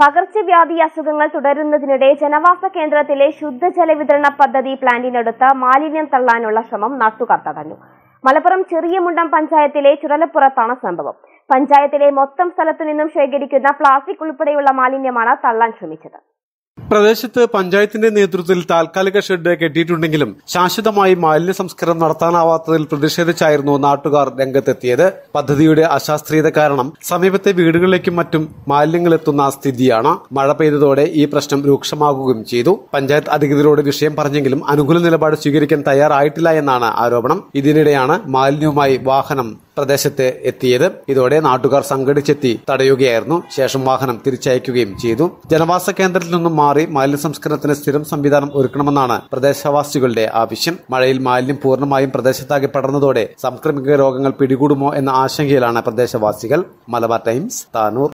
പകർച്ചവ്യാധി അസുഖങ്ങൾ തുടരുന്നതിനിടെ ജനവാസ കേന്ദ്രത്തിലെ ശുദ്ധജല വിതരണ പദ്ധതി പ്ലാന്റിനടുത്ത് മാലിന്യം തള്ളാനുള്ള ശ്രമം നാട്ടുകാർ തടഞ്ഞു മലപ്പുറം ചെറിയ മുണ്ടം പഞ്ചായത്തിലെ ചുരലപ്പുറത്താണ് സംഭവം പഞ്ചായത്തിലെ മൊത്തം സ്ഥലത്തു നിന്നും ശേഖരിക്കുന്ന പ്ലാസ്റ്റിക് ഉൾപ്പെടെയുള്ള മാലിന്യമാണ് തള്ളാൻ ശ്രമിച്ചത് പ്രദേശത്ത് പഞ്ചായത്തിന്റെ നേതൃത്വത്തിൽ താൽക്കാലിക ഷെഡ് കെട്ടിയിട്ടുണ്ടെങ്കിലും ശാശ്വതമായി മാലിന്യ സംസ്കരണം നടത്താനാവാത്തതിൽ പ്രതിഷേധിച്ചായിരുന്നു നാട്ടുകാർ രംഗത്തെത്തിയത് പദ്ധതിയുടെ അശാസ്ത്രീയത കാരണം സമീപത്തെ വീടുകളിലേക്കും മറ്റും മാലിന്യങ്ങൾ എത്തുന്ന സ്ഥിതിയാണ് മഴ പെയ്തതോടെ ഈ പ്രശ്നം രൂക്ഷമാകുകയും ചെയ്തു പഞ്ചായത്ത് അധികൃതരോട് വിഷയം പറഞ്ഞെങ്കിലും അനുകൂല നിലപാട് സ്വീകരിക്കാൻ തയ്യാറായിട്ടില്ല എന്നാണ് ആരോപണം ഇതിനിടെയാണ് മാലിന്യവുമായി വാഹനം പ്രദേശത്ത് എത്തിയത് ഇതോടെ നാട്ടുകാർ സംഘടിച്ചെത്തി തടയുകയായിരുന്നു ശേഷം വാഹനം തിരിച്ചയക്കുകയും ചെയ്തു ജനവാസ കേന്ദ്രത്തിൽ നിന്നും മാറി മാലിന്യ സംസ്കരണത്തിന് സ്ഥിരം സംവിധാനം ഒരുക്കണമെന്നാണ് പ്രദേശവാസികളുടെ ആവശ്യം മഴയിൽ മാലിന്യം പൂർണ്ണമായും പ്രദേശത്താകെ പടർന്നതോടെ സംക്രമിക രോഗങ്ങൾ പിടികൂടുമോ എന്ന ആശങ്കയിലാണ് പ്രദേശവാസികൾ മലബാർ ടൈംസ് താനൂർ